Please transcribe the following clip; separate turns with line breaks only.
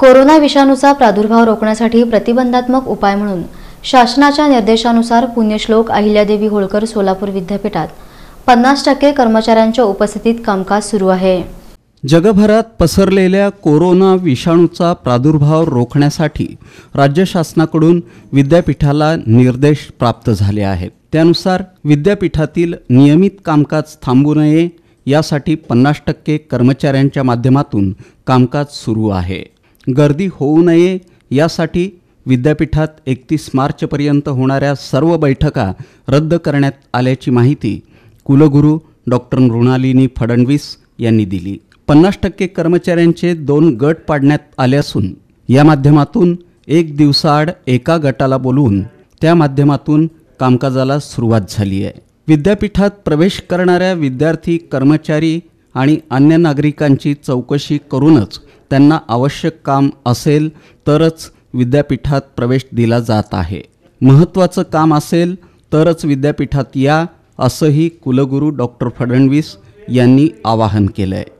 corona विषाणूचा प्रादुर्भाव रोखण्यासाठी प्रतिबंधात्मक उपाय म्हणून शासनाच्या निर्देशानुसार पुण्यश्लोक अहिल्यादेवी होळकर सोलापूर विद्यापीठात पन्नास टक्के कर्मचाऱ्यांच्या उपस्थितीत कामकाज सुरू आहे
जगभरात पसरलेल्या कोरोना विषाणूचा प्रादुर्भाव रोखण्यासाठी राज्य शासनाकडून विद्यापीठाला निर्देश प्राप्त झाले आहेत त्यानुसार विद्यापीठातील नियमित कामकाज थांबू नये यासाठी पन्नास टक्के कर्मचाऱ्यांच्या माध्यमातून कामकाज सुरू आहे गर्दी होऊ नये यासाठी विद्यापीठात एकतीस मार्चपर्यंत होणाऱ्या सर्व बैठका रद्द करण्यात आल्याची माहिती कुलगुरू डॉक्टर मृणालिनी फडणवीस यांनी दिली पन्नास टक्के कर्मचाऱ्यांचे दोन गट पाडण्यात आले असून या माध्यमातून एक दिवसाआड एका गटाला बोलवून त्या माध्यमातून कामकाजाला सुरुवात झाली आहे विद्यापीठात प्रवेश करणाऱ्या विद्यार्थी कर्मचारी आणि अन्य नागरिकांची चौकशी करूनच त्यांना आवश्यक काम असेल तरच विद्यापीठात प्रवेश दिला जात आहे महत्त्वाचं काम असेल तरच विद्यापीठात या असंही कुलगुरू डॉक्टर फडणवीस यांनी आवाहन केलं आहे